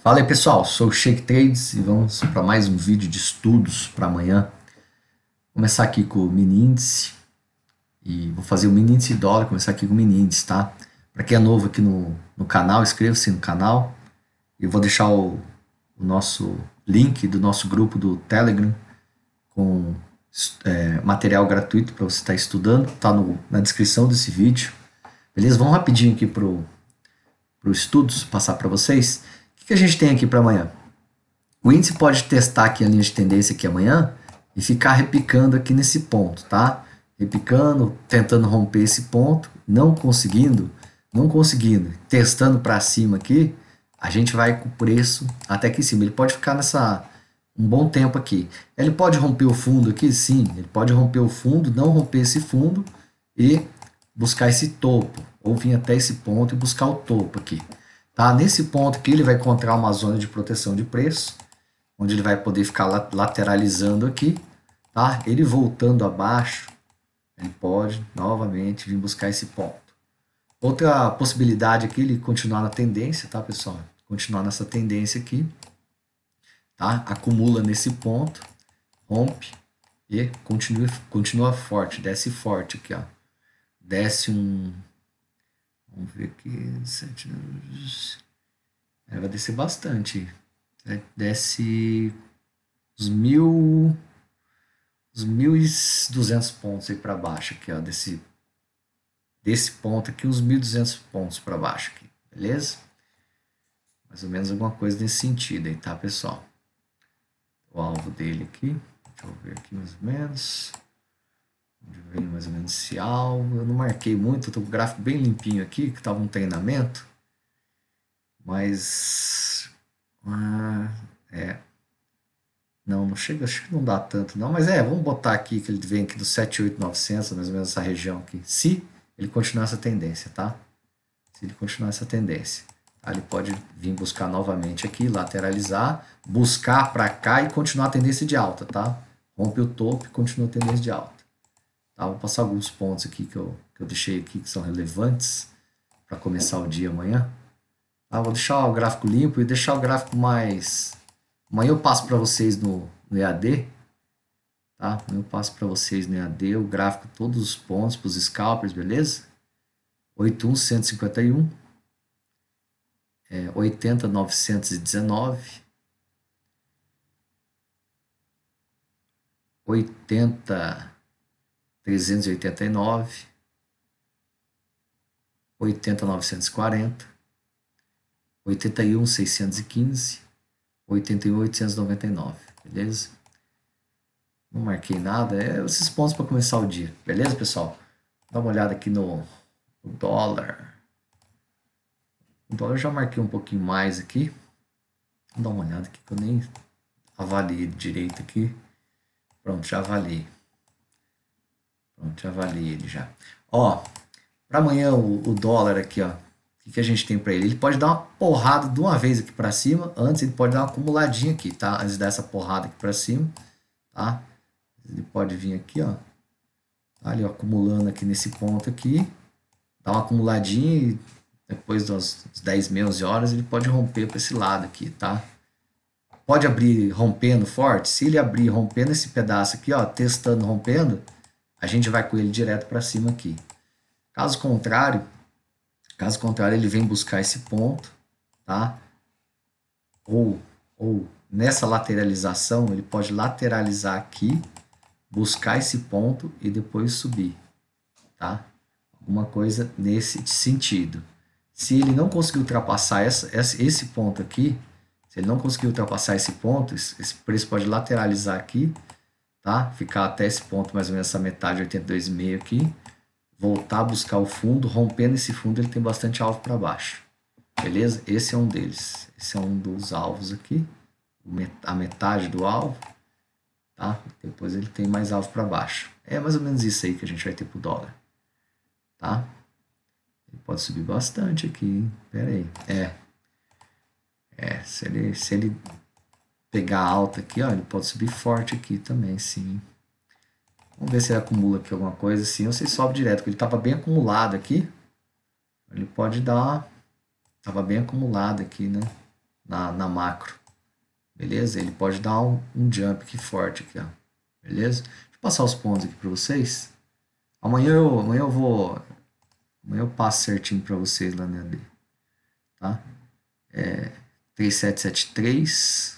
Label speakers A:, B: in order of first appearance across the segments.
A: Fala aí pessoal, sou o Shake Trades e vamos para mais um vídeo de estudos para amanhã. Vou começar aqui com o mini índice e vou fazer o mini índice dólar, começar aqui com o mini índice, tá? Para quem é novo aqui no, no canal, inscreva-se no canal. Eu vou deixar o, o, nosso link do nosso grupo do Telegram com é, material gratuito para você estar tá estudando, tá no, na descrição desse vídeo. Beleza? Vamos rapidinho aqui pro, pro estudos, passar para vocês que a gente tem aqui para amanhã? O índice pode testar aqui a linha de tendência aqui amanhã e ficar repicando aqui nesse ponto, tá? Repicando, tentando romper esse ponto, não conseguindo, não conseguindo, testando para cima aqui, a gente vai com o preço até aqui em cima. Ele pode ficar nessa um bom tempo aqui. Ele pode romper o fundo aqui? Sim, ele pode romper o fundo, não romper esse fundo e buscar esse topo, ou vir até esse ponto e buscar o topo aqui. Tá? Nesse ponto aqui, ele vai encontrar uma zona de proteção de preço, onde ele vai poder ficar lateralizando aqui. Tá? Ele voltando abaixo, ele pode novamente vir buscar esse ponto. Outra possibilidade aqui, ele continuar na tendência, tá, pessoal? Continuar nessa tendência aqui, tá? Acumula nesse ponto, rompe e continua, continua forte, desce forte aqui, ó. Desce um, Vamos ver aqui. 7. Ela é, vai descer bastante. É, desce os mil. Os 1.200 pontos aí para baixo, aqui, ó, desse, desse ponto aqui, uns 1.200 pontos para baixo, aqui, beleza? Mais ou menos alguma coisa nesse sentido aí, tá, pessoal? O alvo dele aqui, deixa eu ver aqui mais ou menos vem mais ou menos inicial. Eu não marquei muito, eu com o gráfico bem limpinho aqui, que estava um treinamento. Mas. Ah, é. Não, não chega, acho que não dá tanto não. Mas é, vamos botar aqui que ele vem aqui do 78900, mais ou menos essa região aqui. Se ele continuar essa tendência, tá? Se ele continuar essa tendência. Tá? Ele pode vir buscar novamente aqui, lateralizar, buscar para cá e continuar a tendência de alta, tá? Rompe o topo e continua a tendência de alta. Tá? Vou passar alguns pontos aqui que eu, que eu deixei aqui que são relevantes para começar o dia amanhã. Tá? Vou deixar o gráfico limpo e deixar o gráfico mais... Amanhã eu passo para vocês no, no EAD, tá? Eu passo para vocês no EAD o gráfico, todos os pontos para os scalpers, beleza? 81, 151. É, 80, 919. 80, 389, 80, 940, 81, 615, 81, 899, beleza? Não marquei nada, é esses pontos para começar o dia, beleza, pessoal? Dá uma olhada aqui no, no dólar. O dólar eu já marquei um pouquinho mais aqui. Vou dar uma olhada aqui que eu nem avaliei direito aqui. Pronto, já avaliei. Pronto, já avaliei ele já. Ó, para amanhã o, o, dólar aqui, ó. O que, que a gente tem para ele? Ele pode dar uma porrada de uma vez aqui para cima. Antes ele pode dar uma acumuladinha aqui, tá? Antes dessa porrada aqui para cima, tá? Ele pode vir aqui, ó. Tá ali, ó, acumulando aqui nesse ponto aqui. Dá uma acumuladinha e depois das 10, meia, 11 horas ele pode romper para esse lado aqui, tá? Pode abrir rompendo forte. Se ele abrir rompendo esse pedaço aqui, ó, testando rompendo, a gente vai com ele direto para cima aqui. Caso contrário, caso contrário, ele vem buscar esse ponto, tá? Ou, ou nessa lateralização, ele pode lateralizar aqui, buscar esse ponto e depois subir, tá? Alguma coisa nesse sentido. Se ele não conseguir ultrapassar essa, esse ponto aqui, se ele não conseguir ultrapassar esse ponto, esse preço pode lateralizar aqui, tá? Ficar até esse ponto, mais ou menos essa metade, 82,5 aqui. Voltar a buscar o fundo, rompendo esse fundo, ele tem bastante alvo para baixo. Beleza? Esse é um deles. Esse é um dos alvos aqui. A metade do alvo. Tá? Depois ele tem mais alvo para baixo. É mais ou menos isso aí que a gente vai ter pro dólar. Tá? Ele pode subir bastante aqui, hein? Pera aí. É. É, se ele, se ele pegar alta aqui, ó, ele pode subir forte aqui também, sim. Vamos ver se ele acumula aqui alguma coisa, sim, ou se sobe direto, porque ele tava bem acumulado aqui. Ele pode dar, tava bem acumulado aqui, né, na, na macro. Beleza? Ele pode dar um, um jump aqui forte aqui, ó. Beleza? Deixa eu passar os pontos aqui para vocês. Amanhã eu, amanhã eu vou, amanhã eu passo certinho para vocês lá na né, tá? É, 3773...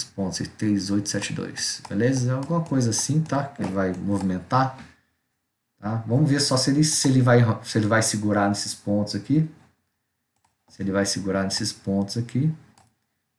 A: sponsor 3872, beleza? Alguma coisa assim, tá? Que ele vai movimentar, tá? Vamos ver só se ele, se ele, vai, se ele vai segurar nesses pontos aqui. Se ele vai segurar nesses pontos aqui,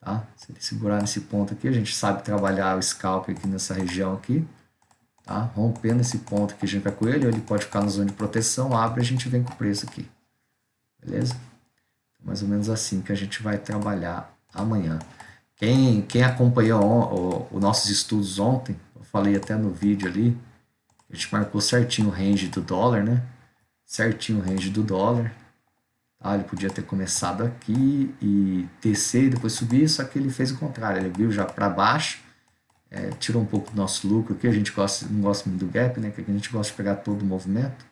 A: tá? Se ele segurar nesse ponto aqui, a gente sabe trabalhar o scalp aqui nessa região aqui, tá? Rompendo esse ponto aqui, a gente vai com ele, ele pode ficar na zona de proteção, abre, a gente vem com o preço aqui, beleza? mais ou menos assim que a gente vai trabalhar amanhã. Quem, quem acompanhou os nossos estudos ontem, eu falei até no vídeo ali, a gente marcou certinho o range do dólar, né? Certinho o range do dólar. Ah, ele podia ter começado aqui e descer e depois subir, só que ele fez o contrário. Ele viu já para baixo, é, tirou um pouco do nosso lucro aqui. A gente gosta, não gosta muito do gap, né? Que a gente gosta de pegar todo o movimento.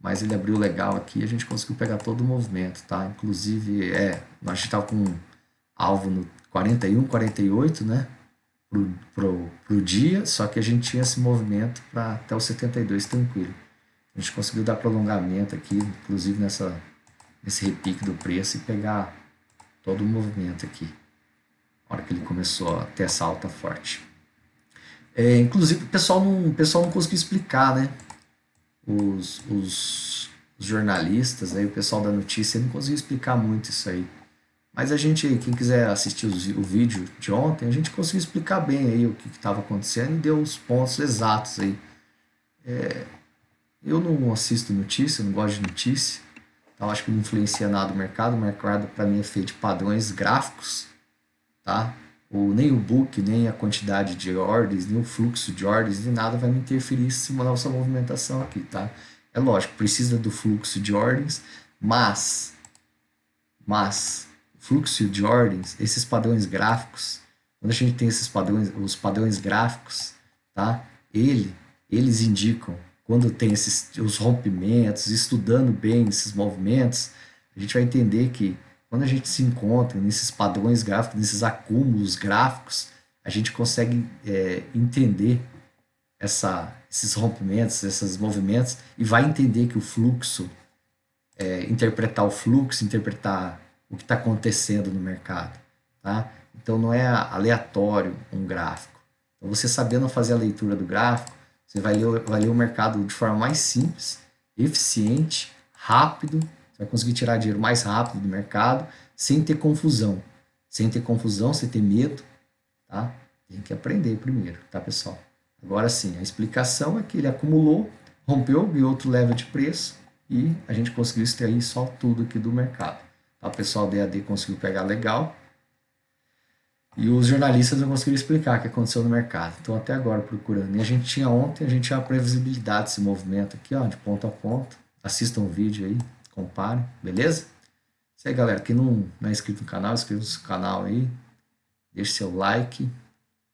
A: Mas ele abriu legal aqui a gente conseguiu pegar todo o movimento, tá? Inclusive, é, a gente tá com um alvo no 41, 48, né? Pro, pro, pro dia, só que a gente tinha esse movimento para até o 72 tranquilo. A gente conseguiu dar prolongamento aqui, inclusive nessa, nesse repique do preço e pegar todo o movimento aqui. Na hora que ele começou a ter essa alta forte. É, inclusive, o pessoal, não, o pessoal não conseguiu explicar, né? Os, os, os jornalistas, aí, o pessoal da notícia, não conseguiu explicar muito isso aí. Mas a gente, quem quiser assistir o vídeo de ontem, a gente conseguiu explicar bem aí o que estava acontecendo e deu os pontos exatos aí. É, eu não assisto notícia, não gosto de notícia. então acho que não influencia nada o mercado. O mercado, para mim, é feito de padrões gráficos, tá? ou nem o book, nem a quantidade de ordens, nem o fluxo de ordens, nem nada vai me interferir se mudar essa movimentação aqui, tá? É lógico, precisa do fluxo de ordens, mas, mas fluxo de ordens, esses padrões gráficos, quando a gente tem esses padrões, os padrões gráficos, tá? Ele, eles indicam quando tem esses os rompimentos, estudando bem esses movimentos, a gente vai entender que quando a gente se encontra nesses padrões gráficos, nesses acúmulos gráficos, a gente consegue é, entender essa, esses rompimentos, esses movimentos e vai entender que o fluxo, é, interpretar o fluxo, interpretar o que está acontecendo no mercado, tá? Então não é aleatório um gráfico. Então, você sabendo fazer a leitura do gráfico, você vai ler, vai ler o mercado de forma mais simples, eficiente, rápido, você vai conseguir tirar dinheiro mais rápido do mercado, sem ter confusão. Sem ter confusão, sem ter medo, tá? Tem que aprender primeiro, tá, pessoal? Agora sim, a explicação é que ele acumulou, rompeu, viu outro level de preço e a gente conseguiu extrair só tudo aqui do mercado. O pessoal da EAD conseguiu pegar legal. E os jornalistas não conseguiram explicar o que aconteceu no mercado. Estão até agora procurando. E a gente tinha ontem, a gente tinha a previsibilidade desse movimento aqui, ó, de ponto a ponto. Assistam o vídeo aí, comparem, beleza? Isso aí, galera. Quem não, não é inscrito no canal, inscreva-se no canal aí. Deixe seu like.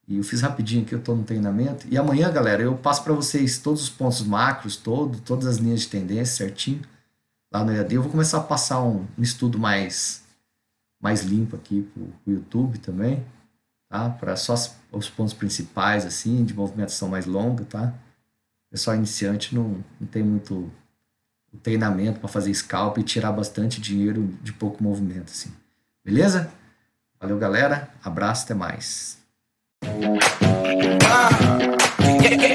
A: E eu fiz rapidinho aqui, eu estou no treinamento. E amanhã, galera, eu passo para vocês todos os pontos macros, todo, todas as linhas de tendência certinho lá no EAD. Eu vou começar a passar um, um estudo mais, mais limpo aqui para o YouTube também, tá? Para só os pontos principais, assim, de movimentação mais longa, tá? Pessoal iniciante não, não tem muito treinamento para fazer scalp e tirar bastante dinheiro de pouco movimento, assim. Beleza? Valeu, galera. Abraço, até mais. Ah, yeah, yeah.